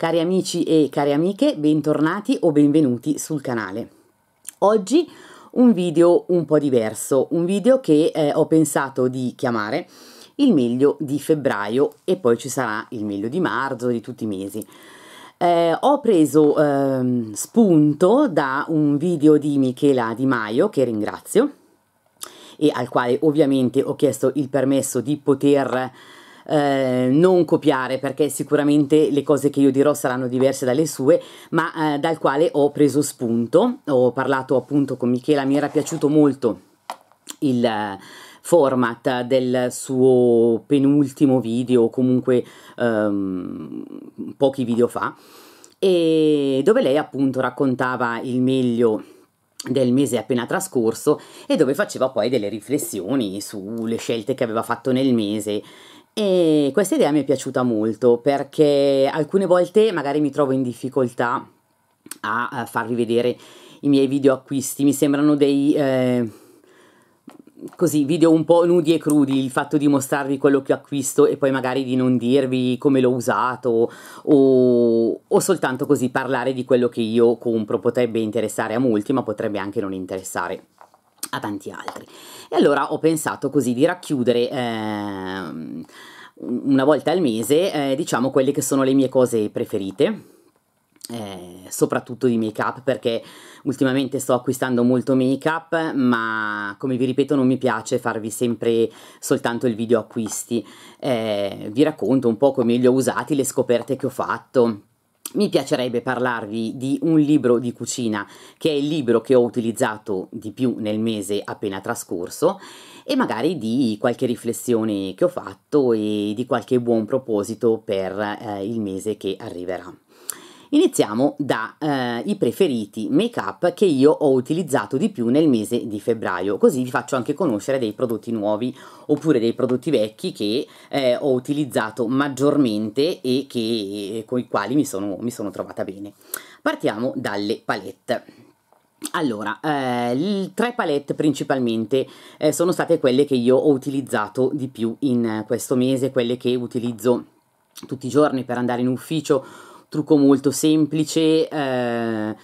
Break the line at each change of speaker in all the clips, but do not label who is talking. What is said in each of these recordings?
Cari amici e cari amiche, bentornati o benvenuti sul canale. Oggi un video un po' diverso, un video che eh, ho pensato di chiamare il meglio di febbraio e poi ci sarà il meglio di marzo, di tutti i mesi. Eh, ho preso eh, spunto da un video di Michela Di Maio, che ringrazio, e al quale ovviamente ho chiesto il permesso di poter eh, non copiare perché sicuramente le cose che io dirò saranno diverse dalle sue, ma eh, dal quale ho preso spunto. Ho parlato appunto con Michela, mi era piaciuto molto il eh, format del suo penultimo video comunque ehm, pochi video fa e dove lei appunto raccontava il meglio del mese appena trascorso e dove faceva poi delle riflessioni sulle scelte che aveva fatto nel mese e questa idea mi è piaciuta molto perché alcune volte magari mi trovo in difficoltà a, farvi vedere i miei video acquisti, mi sembrano dei... Eh, così video un po' nudi e crudi, il fatto di mostrarvi quello che acquisto e poi magari di non dirvi come l'ho usato o, o, soltanto così parlare di quello che io compro potrebbe interessare a molti ma potrebbe anche non interessare a tanti altri. E allora ho pensato così di racchiudere... Ehm, una volta al mese, eh, diciamo quelle che sono le mie cose preferite, eh, soprattutto di make up perché ultimamente sto acquistando molto make up ma come vi ripeto non mi piace farvi sempre soltanto il video acquisti eh, vi racconto un po' come li ho usati le scoperte che ho fatto mi piacerebbe parlarvi di un libro di cucina che è il libro che ho utilizzato di più nel mese appena trascorso e magari di qualche riflessione che ho fatto e di qualche buon proposito per eh, il mese che arriverà. Iniziamo dai eh, preferiti make up che io ho utilizzato di più nel mese di febbraio, così vi faccio anche conoscere dei prodotti nuovi oppure dei prodotti vecchi che eh, ho utilizzato maggiormente e che, eh, con i quali mi sono, mi sono trovata bene. Partiamo dalle palette. Allora, eh, tre palette principalmente eh, sono state quelle che io ho utilizzato di più in questo mese, quelle che utilizzo tutti i giorni per andare in ufficio trucco molto semplice, eh,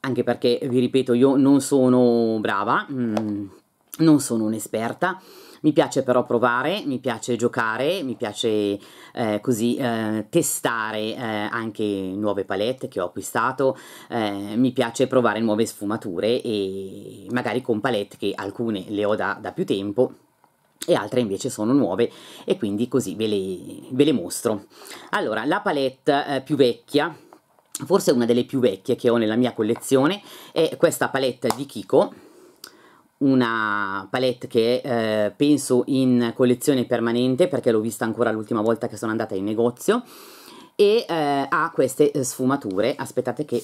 anche perché, vi ripeto, io non sono brava, mh, mm, non sono un'esperta, mi piace però provare, mi piace giocare, mi piace eh, così eh, testare eh, anche nuove palette che ho acquistato, eh, mi piace provare nuove sfumature e magari con palette che alcune le ho da, da più tempo e altre invece sono nuove e quindi così ve le, ve le mostro. Allora, la palette eh, più vecchia, forse una delle più vecchie che ho nella mia collezione, è questa palette di Kiko, una palette che eh, penso in collezione permanente perché l'ho vista ancora l'ultima volta che sono andata in negozio e eh, ha queste eh, sfumature, aspettate che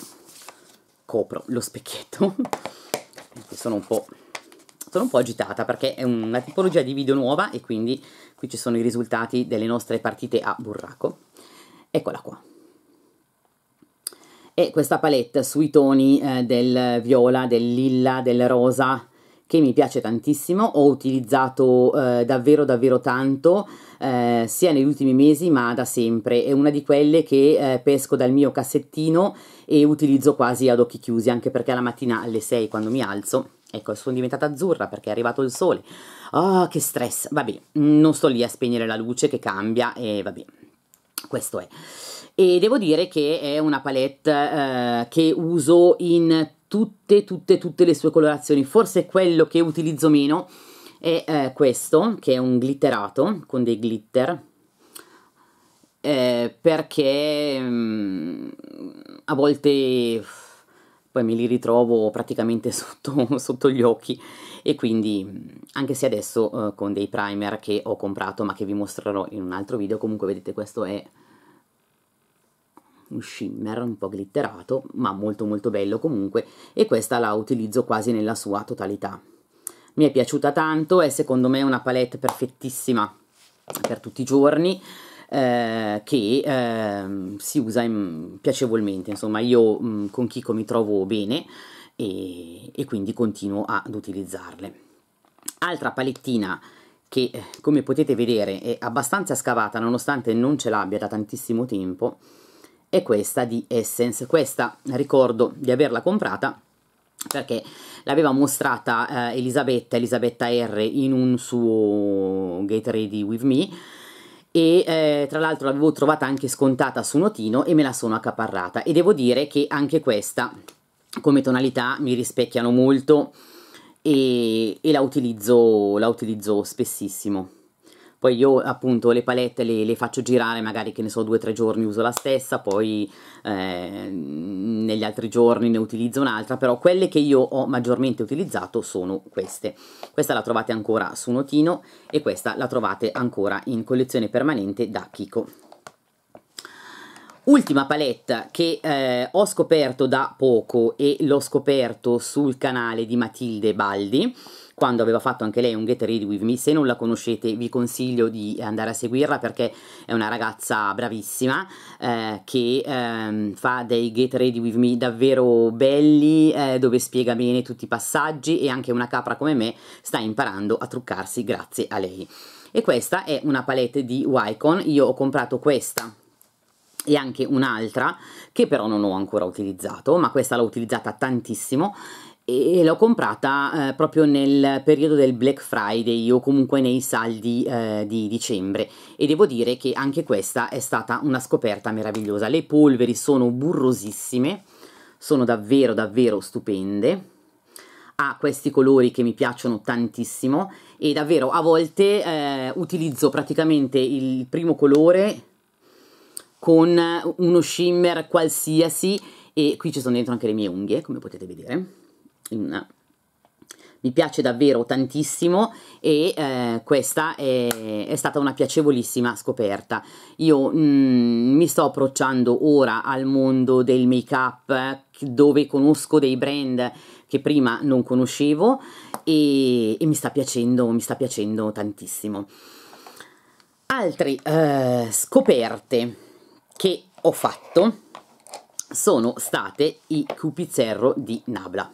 copro lo specchietto, sono un po' sono un po' agitata perché è una tipologia di video nuova e quindi qui ci sono i risultati delle nostre partite a burraco. Eccola qua. E questa palette sui toni eh, del viola, del lilla, del rosa che mi piace tantissimo, ho utilizzato eh, davvero davvero tanto eh, sia negli ultimi mesi ma da sempre, è una di quelle che eh, pesco dal mio cassettino e utilizzo quasi ad occhi chiusi anche perché la mattina alle 6 quando mi alzo Ecco, sono diventata azzurra perché è arrivato il sole. Oh, che stress. Vabbè, non sto lì a spegnere la luce che cambia e vabbè, questo è. E devo dire che è una palette eh, che uso in tutte, tutte, tutte le sue colorazioni. Forse quello che utilizzo meno è eh, questo, che è un glitterato con dei glitter. Eh, perché mh, mm, a volte poi me li ritrovo praticamente sotto, sotto gli occhi e quindi anche se adesso eh, con dei primer che ho comprato ma che vi mostrerò in un altro video comunque vedete questo è un shimmer un po' glitterato ma molto molto bello comunque e questa la utilizzo quasi nella sua totalità mi è piaciuta tanto è secondo me una palette perfettissima per tutti i giorni eh, che eh, si usa in, piacevolmente, insomma io mh, mm, con Kiko mi trovo bene e, e quindi continuo ad utilizzarle. Altra palettina che eh, come potete vedere è abbastanza scavata nonostante non ce l'abbia da tantissimo tempo è questa di Essence questa ricordo di averla comprata perché l'aveva mostrata eh, Elisabetta, Elisabetta R in un suo Get Ready With Me e eh, tra l'altro l'avevo trovata anche scontata su Notino e me la sono accaparrata e devo dire che anche questa come tonalità mi rispecchiano molto e, e la, utilizzo, la utilizzo spessissimo poi io appunto le palette le, le faccio girare magari che ne so due o tre giorni uso la stessa poi eh, negli altri giorni ne utilizzo un'altra però quelle che io ho maggiormente utilizzato sono queste questa la trovate ancora su Notino e questa la trovate ancora in collezione permanente da Kiko Ultima palette che eh, ho scoperto da poco e l'ho scoperto sul canale di Matilde Baldi quando aveva fatto anche lei un Get Ready With Me. Se non la conoscete vi consiglio di eh, andare a seguirla perché è una ragazza bravissima eh, che ehm, fa dei Get Ready With Me davvero belli eh, dove spiega bene tutti i passaggi e anche una capra come me sta imparando a truccarsi grazie a lei. E questa è una palette di Wycon, io ho comprato questa e anche un'altra che però non ho ancora utilizzato ma questa l'ho utilizzata tantissimo e l'ho comprata eh, proprio nel periodo del Black Friday o comunque nei saldi eh, di dicembre e devo dire che anche questa è stata una scoperta meravigliosa. Le polveri sono burrosissime, sono davvero davvero stupende ha questi colori che mi piacciono tantissimo e davvero a volte eh, utilizzo praticamente il primo colore con uno shimmer qualsiasi e qui ci sono dentro anche le mie unghie come potete vedere film mi piace davvero tantissimo e eh, questa è, è, stata una piacevolissima scoperta. Io mm, mi sto approcciando ora al mondo del make-up eh, dove conosco dei brand che prima non conoscevo e, e mi, sta piacendo, mi sta piacendo tantissimo. Altre eh, scoperte che ho fatto sono state i Cupizzerro di Nabla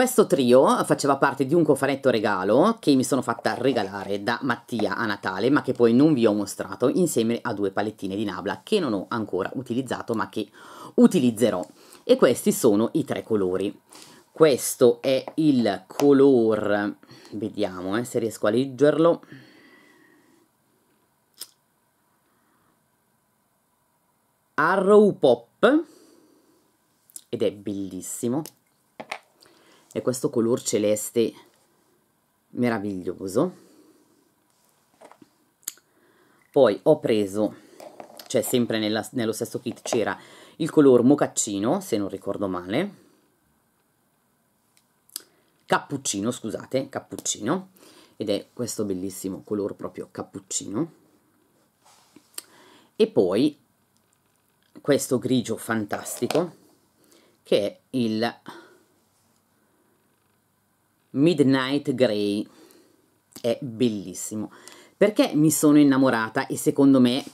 questo trio faceva parte di un cofanetto regalo che mi sono fatta regalare da Mattia a Natale, ma che poi non vi ho mostrato, insieme a due palettine di Nabla che non ho ancora utilizzato, ma che utilizzerò. E questi sono i tre colori. Questo è il color, vediamo eh, se riesco a leggerlo. Arrow Pop ed è bellissimo è questo color celeste meraviglioso poi ho preso cioè sempre nella, nello stesso kit c'era il color mocaccino se non ricordo male cappuccino scusate cappuccino ed è questo bellissimo color proprio cappuccino e poi questo grigio fantastico che è il Midnight Grey è bellissimo perché mi sono innamorata e secondo me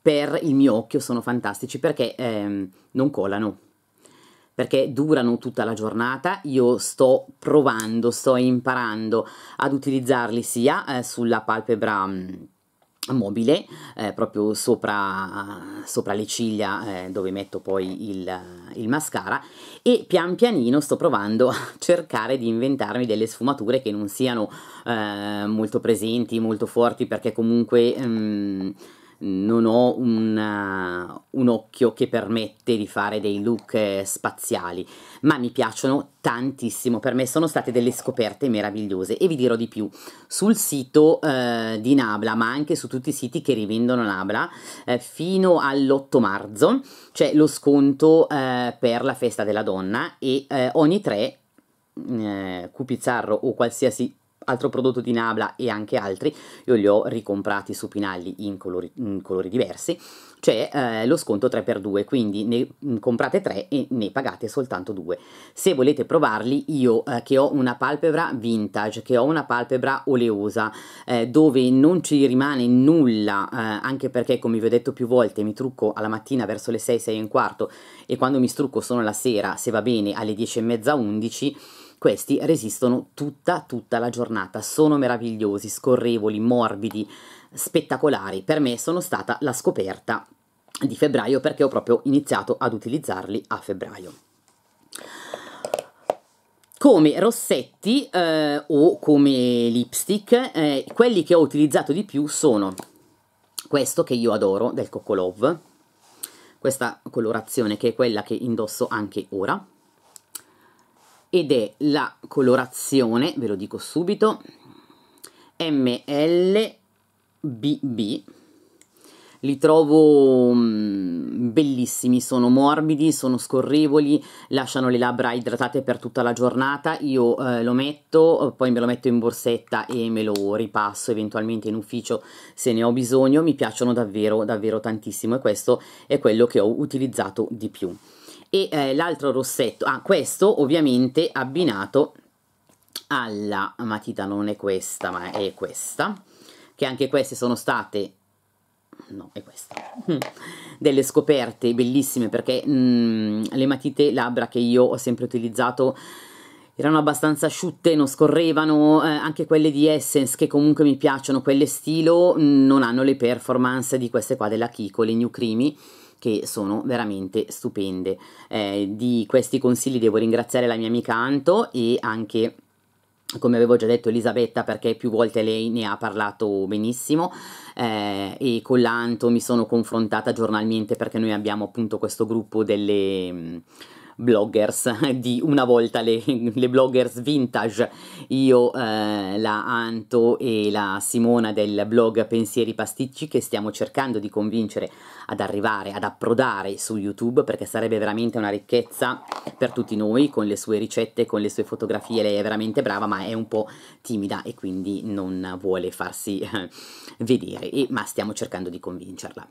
per il mio occhio sono fantastici perché ehm, non colano perché durano tutta la giornata io sto provando sto imparando ad utilizzarli sia eh, sulla palpebra mh, mobile eh, proprio sopra, sopra, le ciglia eh, dove metto poi il, il, mascara e pian pianino sto provando a cercare di inventarmi delle sfumature che non siano eh, molto presenti, molto forti perché comunque... Mh, mm, non ho una, eh, un occhio che permette di fare dei look eh, spaziali, ma mi piacciono tantissimo, per me sono state delle scoperte meravigliose e vi dirò di più, sul sito eh, di Nabla, ma anche su tutti i siti che rivendono Nabla, eh, fino all'8 marzo c'è lo sconto eh, per la festa della donna e eh, ogni tre Cupizzarro o qualsiasi altro prodotto di Nabla e anche altri, io li ho ricomprati su Pinalli in colori, in colori diversi, c'è cioè, eh, lo sconto 3x2, quindi ne mm, comprate 3 e ne pagate soltanto 2. Se volete provarli, io eh, che ho una palpebra vintage, che ho una palpebra oleosa, eh, dove non ci rimane nulla, eh, anche perché come vi ho detto più volte, mi trucco alla mattina verso le 6, 6 e un quarto e quando mi strucco sono la sera, se va bene, alle 10 e mezza, 11, questi resistono tutta, tutta la giornata, sono meravigliosi, scorrevoli, morbidi, spettacolari. Per me sono stata la scoperta di febbraio perché ho proprio iniziato ad utilizzarli a febbraio come rossetti eh, o come lipstick, eh, quelli che ho utilizzato di più sono questo che io adoro, del Coco Love, questa colorazione che è quella che indosso anche ora, ed è la colorazione, ve lo dico subito, MLBB. Li trovo mm, bellissimi, sono morbidi, sono scorrevoli, lasciano le labbra idratate per tutta la giornata. Io eh, lo metto, poi me lo metto in borsetta e me lo ripasso eventualmente in ufficio se ne ho bisogno. Mi piacciono davvero, davvero tantissimo e questo è quello che ho utilizzato di più e eh, l'altro rossetto, ah questo ovviamente abbinato alla matita non è questa ma è questa, che anche queste sono state no, è questa, delle scoperte bellissime perché mh, mm, le matite labbra che io ho sempre utilizzato erano abbastanza asciutte, non scorrevano, eh, anche quelle di Essence che comunque mi piacciono, quelle stilo, mm, non hanno le performance di queste qua della Kiko, le New Creamy, che sono veramente stupende. Eh, di questi consigli devo ringraziare la mia amica Anto e anche come avevo già detto Elisabetta perché più volte lei ne ha parlato benissimo eh, e con l'Anto mi sono confrontata giornalmente perché noi abbiamo appunto questo gruppo delle bloggers di una volta le, le bloggers vintage. Io, eh, la Anto e la Simona del blog Pensieri Pasticci che stiamo cercando di convincere ad arrivare, ad approdare su YouTube perché sarebbe veramente una ricchezza per tutti noi con le sue ricette, con le sue fotografie. Lei è veramente brava ma è un po' timida e quindi non vuole farsi eh, vedere, e, ma stiamo cercando di convincerla.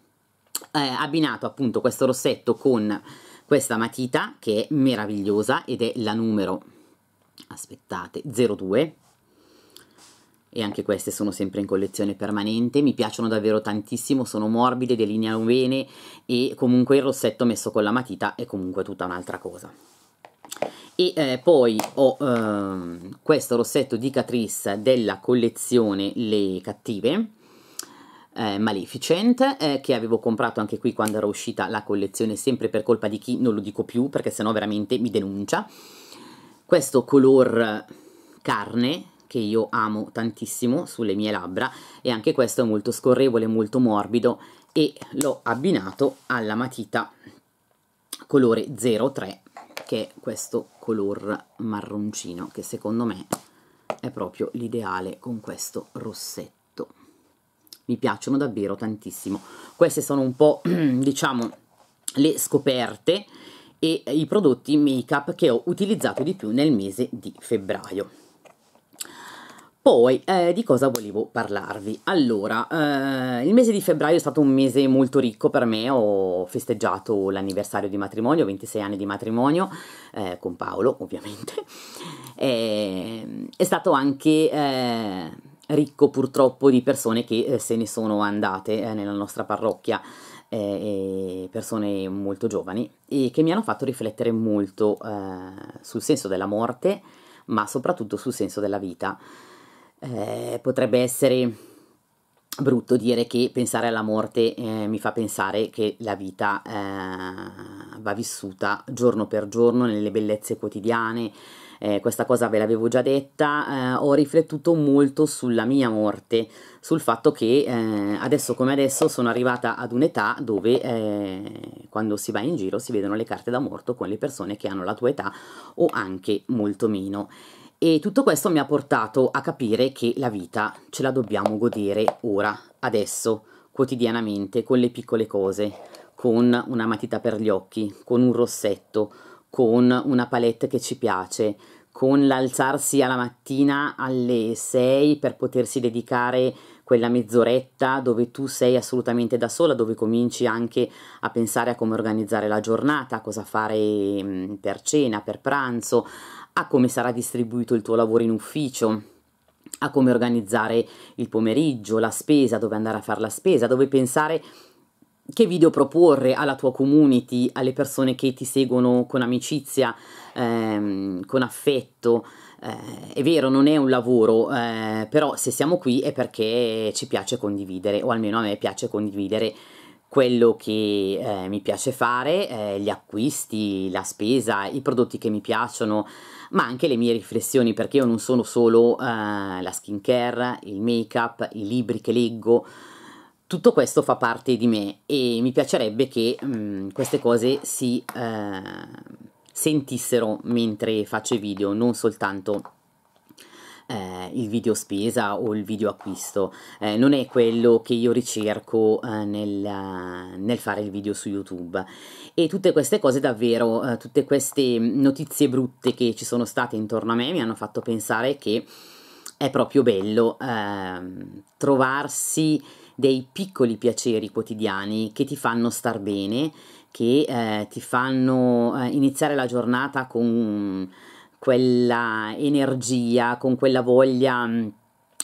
Eh, abbinato appunto questo rossetto con questa matita che è meravigliosa ed è la numero, aspettate, 02 e anche queste sono sempre in collezione permanente, mi piacciono davvero tantissimo, sono morbide, delineano bene e comunque il rossetto messo con la matita è comunque tutta un'altra cosa. E eh, poi ho ehm, questo rossetto di Catrice della collezione Le Cattive, eh, Maleficent eh, che avevo comprato anche qui quando era uscita la collezione sempre per colpa di chi non lo dico più perché sennò veramente mi denuncia questo color eh, carne che io amo tantissimo sulle mie labbra e anche questo è molto scorrevole, molto morbido e l'ho abbinato alla matita colore 03 che è questo color marroncino che secondo me è proprio l'ideale con questo rossetto mi piacciono davvero tantissimo. Queste sono un po', diciamo, le scoperte e i prodotti make up che ho utilizzato di più nel mese di febbraio. Poi, eh, di cosa volevo parlarvi? Allora, eh, il mese di febbraio è stato un mese molto ricco per me, ho festeggiato l'anniversario di matrimonio, 26 anni di matrimonio, eh, con Paolo ovviamente. Ehm, è stato anche eh, ricco purtroppo di persone che eh, se ne sono andate eh, nella nostra parrocchia, eh, persone molto giovani, e che mi hanno fatto riflettere molto sul senso della morte, ma soprattutto sul senso della vita. potrebbe essere brutto dire che pensare alla morte eh, mi fa pensare che la vita eh, va vissuta giorno per giorno nelle bellezze quotidiane, eh, questa cosa ve l'avevo già detta, eh, ho riflettuto molto sulla mia morte, sul fatto che eh, adesso come adesso sono arrivata ad un'età dove eh, quando si va in giro si vedono le carte da morto con le persone che hanno la tua età o anche molto meno. E tutto questo mi ha portato a capire che la vita ce la dobbiamo godere ora, adesso, quotidianamente, con le piccole cose, con una matita per gli occhi, con un rossetto, con una palette che ci piace, con l'alzarsi alla mattina alle 6 per potersi dedicare quella mezz'oretta dove tu sei assolutamente da sola, dove cominci anche a pensare a come organizzare la giornata, a cosa fare mm, per cena, per pranzo, a come sarà distribuito il tuo lavoro in ufficio a come organizzare il pomeriggio, la spesa, dove andare a fare la spesa, dove pensare che video proporre alla tua community, alle persone che ti seguono con amicizia, ehm, con affetto. Eh, è vero, non è un lavoro, eh, però se siamo qui è perché ci piace condividere, o almeno a me piace condividere quello che eh, mi piace fare, eh, gli acquisti, la spesa, i prodotti che mi piacciono, ma anche le mie riflessioni, perché io non sono solo eh, la skincare, il make-up, i libri che leggo, tutto questo fa parte di me e mi piacerebbe che mh, mm, queste cose si eh, sentissero mentre faccio i video, non soltanto eh, il video spesa o il video acquisto. Eh, non è quello che io ricerco eh, nel, nel, fare il video su YouTube. E tutte queste cose davvero, eh, tutte queste notizie brutte che ci sono state intorno a me mi hanno fatto pensare che è proprio bello ehm, trovarsi dei piccoli piaceri quotidiani che ti fanno star bene, che eh, ti fanno eh, iniziare la giornata con quella energia, con quella voglia mm,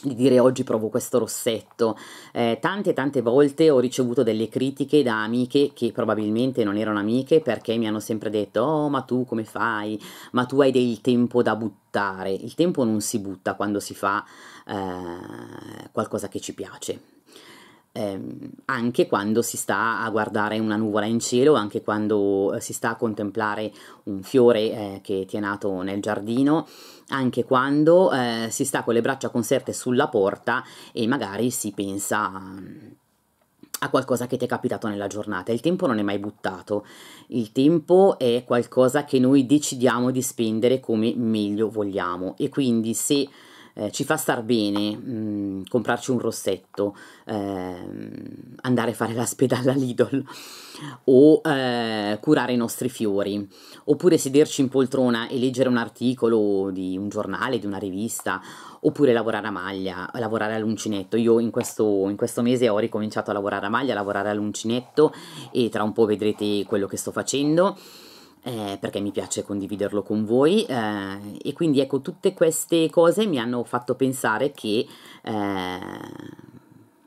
di dire oggi provo questo rossetto. Eh, tante tante volte ho ricevuto delle critiche da amiche che probabilmente non erano amiche perché mi hanno sempre detto oh ma tu come fai? Ma tu hai del tempo da buttare. Il tempo non si butta quando si fa eh, qualcosa che ci piace eh, anche quando si sta a guardare una nuvola in cielo, anche quando eh, si sta a contemplare un fiore eh, che ti è nato nel giardino, anche quando eh, si sta con le braccia conserte sulla porta e magari si pensa a qualcosa che ti è capitato nella giornata. Il tempo non è mai buttato, il tempo è qualcosa che noi decidiamo di spendere come meglio vogliamo e quindi se eh, ci fa star bene mh, mm, comprarci un rossetto, ehm, andare a fare la spesa alla Lidl o eh, curare i nostri fiori, oppure sederci in poltrona e leggere un articolo di un giornale, di una rivista, oppure lavorare a maglia, lavorare all'uncinetto. Io in questo, in questo mese ho ricominciato a lavorare a maglia, a lavorare all'uncinetto e tra un po' vedrete quello che sto facendo eh, perché mi piace condividerlo con voi eh, e quindi ecco tutte queste cose mi hanno fatto pensare che eh,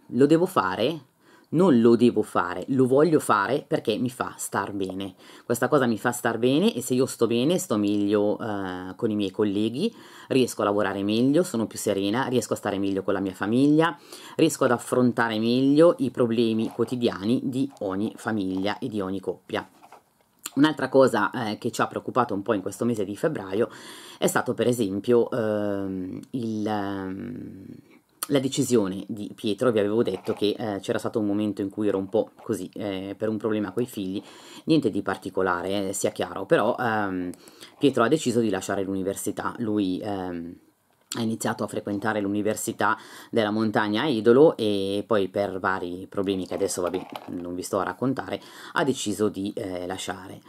lo devo fare non lo devo fare, lo voglio fare perché mi fa star bene. Questa cosa mi fa star bene e se io sto bene, sto meglio eh, con i miei colleghi, riesco a lavorare meglio, sono più serena, riesco a stare meglio con la mia famiglia, riesco ad affrontare meglio i problemi quotidiani di ogni famiglia e di ogni coppia. Un'altra cosa eh, che ci ha preoccupato un po' in questo mese di febbraio è stato per esempio ehm, il, ehm, la decisione di Pietro, vi avevo detto che eh, c'era stato un momento in cui ero un po' così eh, per un problema coi figli, niente di particolare, eh, sia chiaro, però ehm, Pietro ha deciso di lasciare l'università, lui ehm, ha iniziato a frequentare l'università della montagna a Idolo e poi per vari problemi che adesso vabbè, non vi sto a raccontare ha deciso di eh, lasciare.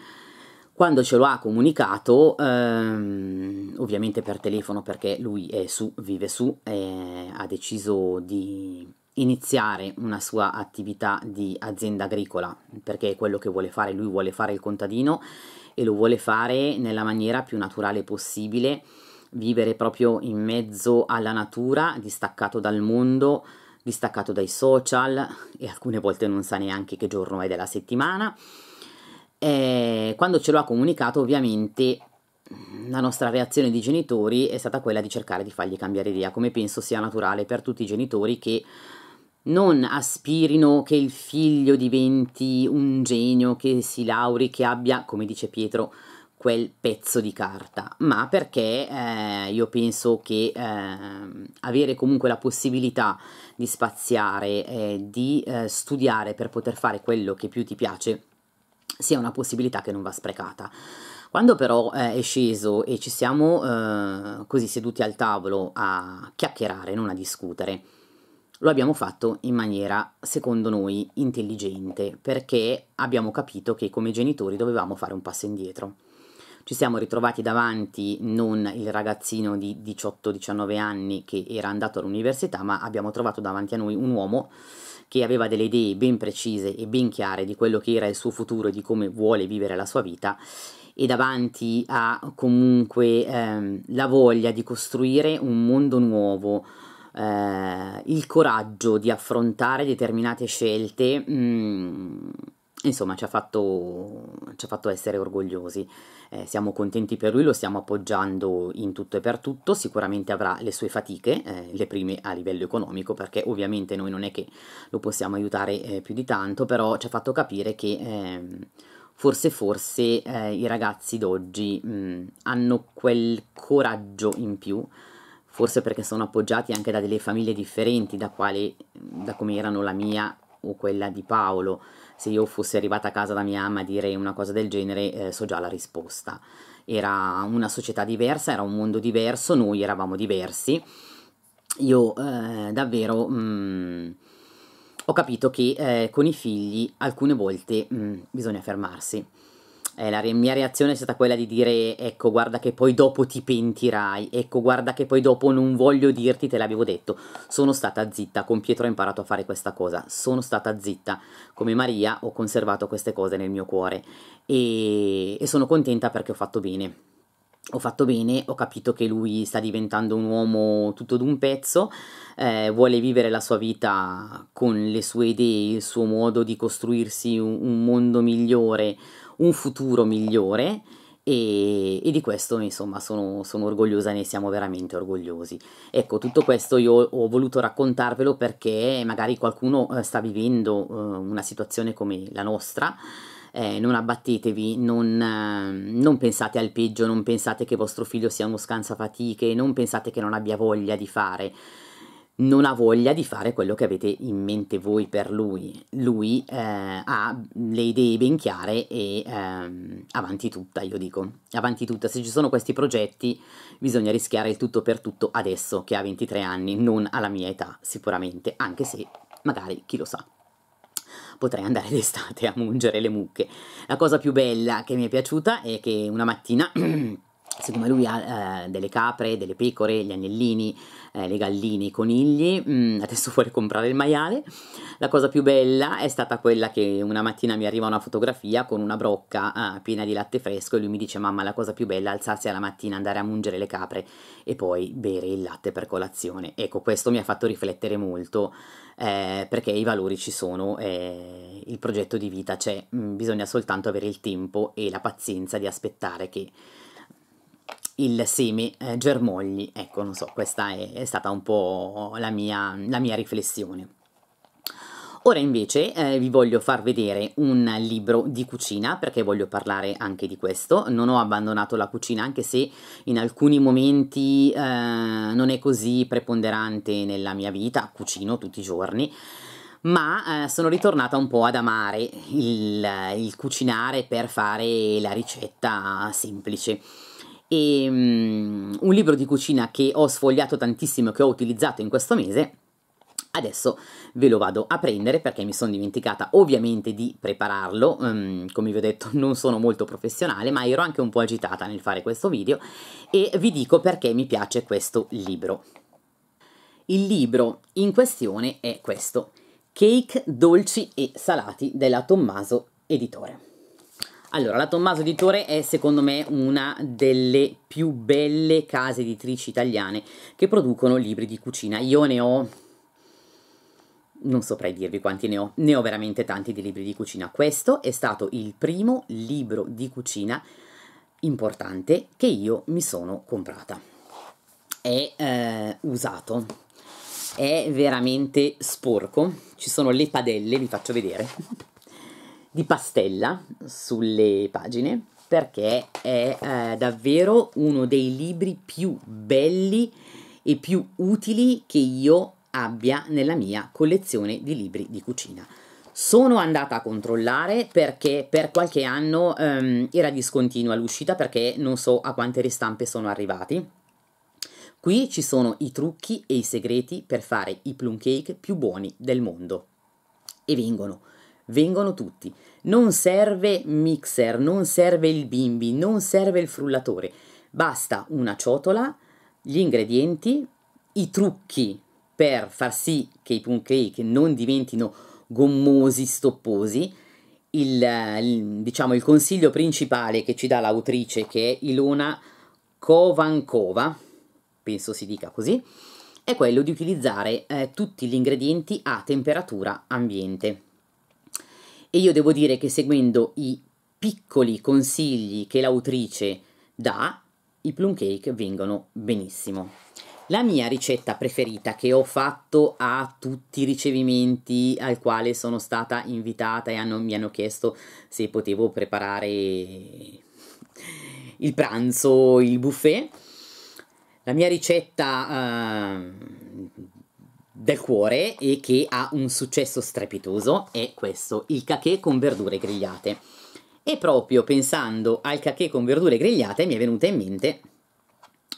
Quando ce lo ha comunicato, ehm, ovviamente per telefono perché lui è su, vive su, eh, ha deciso di iniziare una sua attività di azienda agricola perché è quello che vuole fare, lui vuole fare il contadino e lo vuole fare nella maniera più naturale possibile vivere proprio in mezzo alla natura, distaccato dal mondo, distaccato dai social e alcune volte non sa neanche che giorno è della settimana. E quando ce lo ha comunicato, ovviamente la nostra reazione di genitori è stata quella di cercare di fargli cambiare idea, come penso sia naturale per tutti i genitori che non aspirino che il figlio diventi un genio, che si lauri, che abbia, come dice Pietro, quel pezzo di carta, ma perché eh, io penso che eh, avere comunque la possibilità di spaziare, eh, di studiare per poter fare quello che più ti piace sia una possibilità che non va sprecata. Quando però eh, è sceso e ci siamo eh, così seduti al tavolo a chiacchierare, non a discutere, lo abbiamo fatto in maniera, secondo noi, intelligente, perché abbiamo capito che come genitori dovevamo fare un passo indietro ci siamo ritrovati davanti non il ragazzino di 18-19 anni che era andato all'università, ma abbiamo trovato davanti a noi un uomo che aveva delle idee ben precise e ben chiare di quello che era il suo futuro e di come vuole vivere la sua vita e davanti a comunque ehm, la voglia di costruire un mondo nuovo, eh, il coraggio di affrontare determinate scelte, mh, mm, insomma ci ha, fatto, ci ha fatto essere orgogliosi eh, siamo contenti per lui, lo stiamo appoggiando in tutto e per tutto, sicuramente avrà le sue fatiche, eh, le prime a livello economico, perché ovviamente noi non è che lo possiamo aiutare eh, più di tanto, però ci ha fatto capire che ehm, forse forse eh, i ragazzi d'oggi mh, mm, hanno quel coraggio in più, forse perché sono appoggiati anche da delle famiglie differenti da, quale, da come erano la mia o quella di Paolo, se io fossi arrivata a casa da mia mamma a dire una cosa del genere eh, so già la risposta. Era una società diversa, era un mondo diverso, noi eravamo diversi. Io eh, davvero mh, mm, ho capito che eh, con i figli alcune volte mh, mm, bisogna fermarsi eh, la mia reazione è stata quella di dire ecco guarda che poi dopo ti pentirai, ecco guarda che poi dopo non voglio dirti te l'avevo detto, sono stata zitta, con Pietro ho imparato a fare questa cosa, sono stata zitta, come Maria ho conservato queste cose nel mio cuore e, e sono contenta perché ho fatto bene. Ho fatto bene, ho capito che lui sta diventando un uomo tutto d'un pezzo, eh, vuole vivere la sua vita con le sue idee, il suo modo di costruirsi un, un mondo migliore, un futuro migliore e, e di questo insomma sono, sono, orgogliosa e ne siamo veramente orgogliosi. Ecco, tutto questo io ho voluto raccontarvelo perché magari qualcuno eh, sta vivendo eh, una situazione come la nostra. Eh, non abbattetevi, non, eh, non, pensate al peggio, non pensate che vostro figlio sia uno scansafatiche, non pensate che non abbia voglia di fare non ha voglia di fare quello che avete in mente voi per lui. Lui eh, ha le idee ben chiare e ehm, avanti tutta, io dico. Avanti tutta, se ci sono questi progetti bisogna rischiare il tutto per tutto adesso che ha 23 anni, non alla mia età sicuramente, anche se magari chi lo sa. Potrei andare d'estate a mungere le mucche. La cosa più bella che mi è piaciuta è che una mattina siccome lui ha eh, delle capre, delle pecore, gli agnellini, eh, le galline, i conigli, mm, adesso vuole comprare il maiale. La cosa più bella è stata quella che una mattina mi arriva una fotografia con una brocca eh, piena di latte fresco e lui mi dice mamma la cosa più bella è alzarsi alla mattina, andare a mungere le capre e poi bere il latte per colazione. Ecco, questo mi ha fatto riflettere molto eh, perché i valori ci sono, eh, il progetto di vita c'è, mm, bisogna soltanto avere il tempo e la pazienza di aspettare che il seme eh, germogli. Ecco, non so, questa è, è stata un po' la mia, la mia riflessione. Ora invece eh, vi voglio far vedere un libro di cucina perché voglio parlare anche di questo. Non ho abbandonato la cucina anche se in alcuni momenti eh, non è così preponderante nella mia vita, cucino tutti i giorni, ma eh, sono ritornata un po' ad amare il, il cucinare per fare la ricetta semplice e um, un libro di cucina che ho sfogliato tantissimo, e che ho utilizzato in questo mese. Adesso ve lo vado a prendere perché mi sono dimenticata ovviamente di prepararlo, um, come vi ho detto non sono molto professionale ma ero anche un po' agitata nel fare questo video e vi dico perché mi piace questo libro. Il libro in questione è questo, Cake dolci e salati della Tommaso Editore. Allora, la Tommaso Editore è secondo me una delle più belle case editrici italiane che producono libri di cucina. Io ne ho non saprei dirvi quanti ne ho, ne ho veramente tanti di libri di cucina. Questo è stato il primo libro di cucina importante che io mi sono comprata. È eh, usato, è veramente sporco, ci sono le padelle, vi faccio vedere di pastella sulle pagine perché è eh, davvero uno dei libri più belli e più utili che io abbia nella mia collezione di libri di cucina. Sono andata a controllare perché per qualche anno ehm, era discontinua l'uscita perché non so a quante ristampe sono arrivati. Qui ci sono i trucchi e i segreti per fare i plum cake più buoni del mondo. E vengono vengono tutti. Non serve mixer, non serve il bimbi, non serve il frullatore. Basta una ciotola, gli ingredienti, i trucchi per far sì che i pancake non diventino gommosi, stopposi. Il, eh, il, diciamo, il consiglio principale che ci dà l'autrice, che è Ilona Kovankova, penso si dica così, è quello di utilizzare eh, tutti gli ingredienti a temperatura ambiente. E io devo dire che seguendo i piccoli consigli che l'autrice dà, i plum cake vengono benissimo. La mia ricetta preferita che ho fatto a tutti i ricevimenti al quale sono stata invitata e hanno, mi hanno chiesto se potevo preparare il pranzo, il buffet. La mia ricetta eh, del cuore e che ha un successo strepitoso è questo, il cacchè con verdure grigliate. E proprio pensando al cacchè con verdure grigliate mi è venuta in mente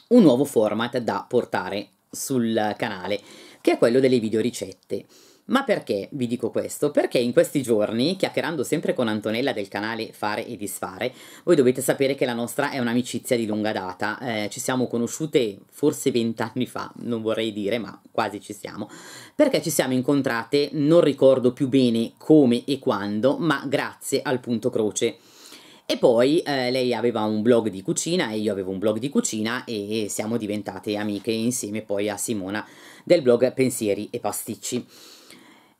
un nuovo format da portare sul canale, che è quello delle videoricette. ricette ma perché vi dico questo? Perché in questi giorni, chiacchierando sempre con Antonella del canale Fare e Disfare, voi dovete sapere che la nostra è un'amicizia di lunga data, eh, ci siamo conosciute forse vent'anni fa, non vorrei dire, ma quasi ci siamo, perché ci siamo incontrate, non ricordo più bene come e quando, ma grazie al punto croce. E poi eh, lei aveva un blog di cucina e io avevo un blog di cucina e siamo diventate amiche insieme poi a Simona del blog Pensieri e Pasticci.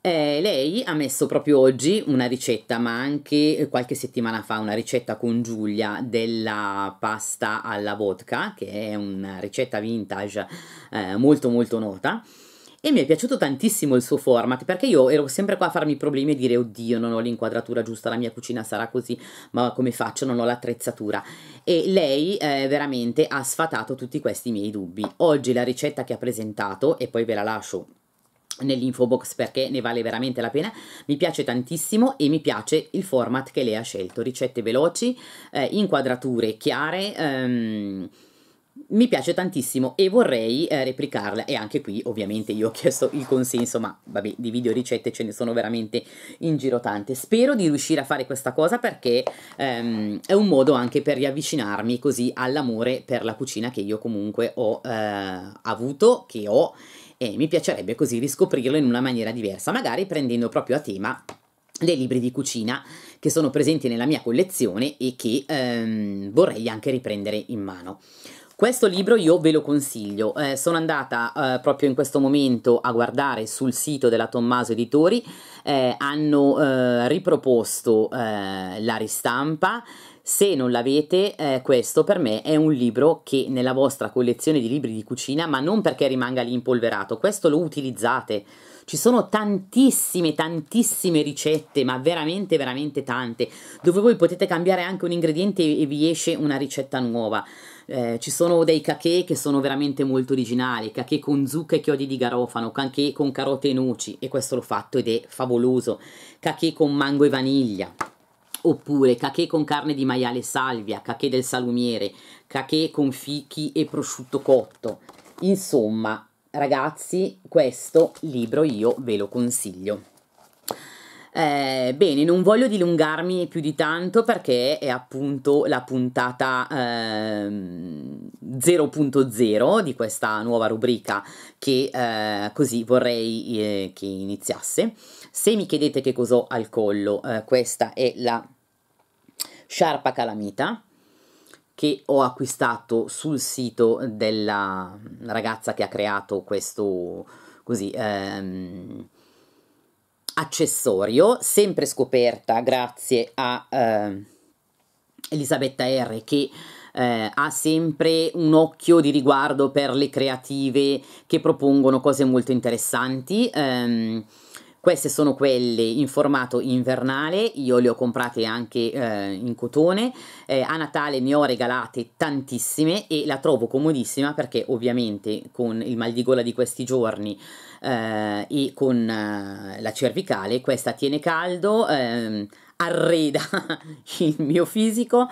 Eh, lei ha messo proprio oggi una ricetta, ma anche eh, qualche settimana fa una ricetta con Giulia della pasta alla vodka, che è una ricetta vintage eh, molto molto nota. E mi è piaciuto tantissimo il suo format perché io ero sempre qua a farmi problemi e dire oddio non ho l'inquadratura giusta, la mia cucina sarà così, ma come faccio? Non ho l'attrezzatura. E lei eh, veramente ha sfatato tutti questi miei dubbi. Oggi la ricetta che ha presentato, e poi ve la lascio nell'info box perché ne vale veramente la pena mi piace tantissimo e mi piace il format che lei ha scelto ricette veloci eh, inquadrature chiare ehm, mi piace tantissimo e vorrei eh, replicarla e anche qui ovviamente io ho chiesto il consenso ma vabbè di video ricette ce ne sono veramente in giro tante spero di riuscire a fare questa cosa perché ehm, è un modo anche per riavvicinarmi così all'amore per la cucina che io comunque ho eh, avuto che ho e mi piacerebbe così riscoprirlo in una maniera diversa, magari prendendo proprio a tema dei libri di cucina che sono presenti nella mia collezione e che ehm, vorrei anche riprendere in mano. Questo libro io ve lo consiglio, eh, sono andata eh, proprio in questo momento a guardare sul sito della Tommaso Editori, eh, hanno eh, riproposto eh, la ristampa se non l'avete, eh, questo per me è un libro che nella vostra collezione di libri di cucina, ma non perché rimanga lì impolverato, questo lo utilizzate. Ci sono tantissime, tantissime ricette, ma veramente, veramente tante, dove voi potete cambiare anche un ingrediente e vi esce una ricetta nuova. Eh, ci sono dei cacchè che sono veramente molto originali, cacchè con zucca e chiodi di garofano, cacchè con carote e noci, e questo l'ho fatto ed è favoloso, cacchè con mango e vaniglia oppure cacchè con carne di maiale salvia, cacchè del salumiere, cacchè con fichi e prosciutto cotto. Insomma, ragazzi, questo libro io ve lo consiglio. Eh, bene, non voglio dilungarmi più di tanto perché è appunto la puntata eh, 0.0 di questa nuova rubrica che eh, così vorrei eh, che iniziasse. Se mi chiedete che cos'ho al collo, eh, questa è la sciarpa calamita che ho acquistato sul sito della ragazza che ha creato questo così, ehm, accessorio, sempre scoperta grazie a eh, Elisabetta R che eh, ha sempre un occhio di riguardo per le creative che propongono cose molto interessanti. Ehm, queste sono quelle in formato invernale, io le ho comprate anche eh, in cotone, eh, a Natale ne ho regalate tantissime e la trovo comodissima perché ovviamente con il mal di gola di questi giorni eh, e con eh, la cervicale questa tiene caldo, ehm, arreda il mio fisico,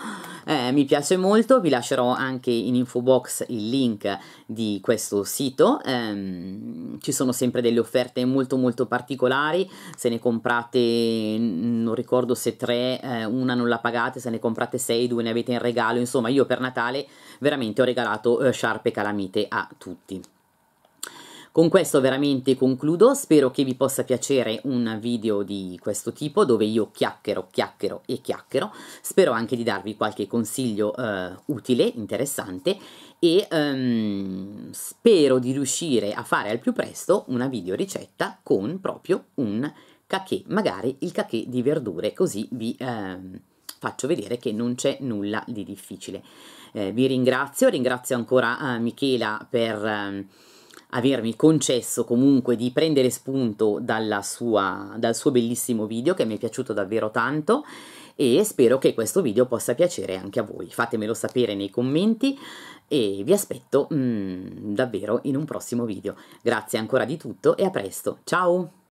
eh, mi piace molto, vi lascerò anche in info box il link di questo sito, eh, ci sono sempre delle offerte molto molto particolari, se ne comprate, non ricordo se tre, eh, una non la pagate, se ne comprate sei, due ne avete in regalo, insomma io per Natale veramente ho regalato eh, sciarpe calamite a tutti. Con questo veramente concludo, spero che vi possa piacere un video di questo tipo dove io chiacchiero, chiacchiero e chiacchiero, spero anche di darvi qualche consiglio eh, utile, interessante e ehm, spero di riuscire a fare al più presto una video ricetta con proprio un cacchè, magari il cacchè di verdure, così vi... Ehm, faccio vedere che non c'è nulla di difficile. Eh, vi ringrazio, ringrazio ancora eh, Michela per... Ehm, avermi concesso comunque di prendere spunto sua, dal suo bellissimo video che mi è piaciuto davvero tanto e spero che questo video possa piacere anche a voi. Fatemelo sapere nei commenti e vi aspetto mm, davvero in un prossimo video. Grazie ancora di tutto e a presto. Ciao!